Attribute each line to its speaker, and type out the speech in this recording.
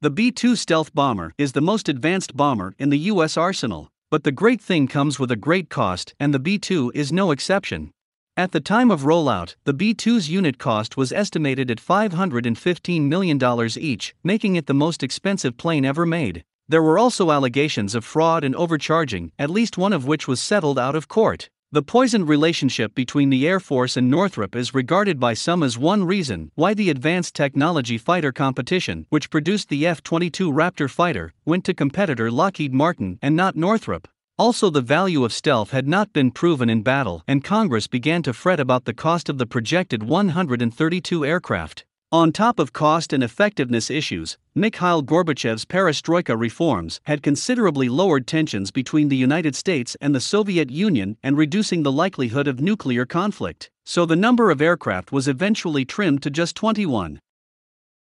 Speaker 1: The B 2 stealth bomber is the most advanced bomber in the U.S. arsenal, but the great thing comes with a great cost, and the B 2 is no exception. At the time of rollout, the B 2's unit cost was estimated at $515 million each, making it the most expensive plane ever made. There were also allegations of fraud and overcharging, at least one of which was settled out of court. The poisoned relationship between the Air Force and Northrop is regarded by some as one reason why the advanced technology fighter competition, which produced the F 22 Raptor fighter, went to competitor Lockheed Martin and not Northrop. Also, the value of stealth had not been proven in battle, and Congress began to fret about the cost of the projected 132 aircraft. On top of cost and effectiveness issues, Mikhail Gorbachev's perestroika reforms had considerably lowered tensions between the United States and the Soviet Union and reducing the likelihood of nuclear conflict, so the number of aircraft was eventually trimmed to just 21.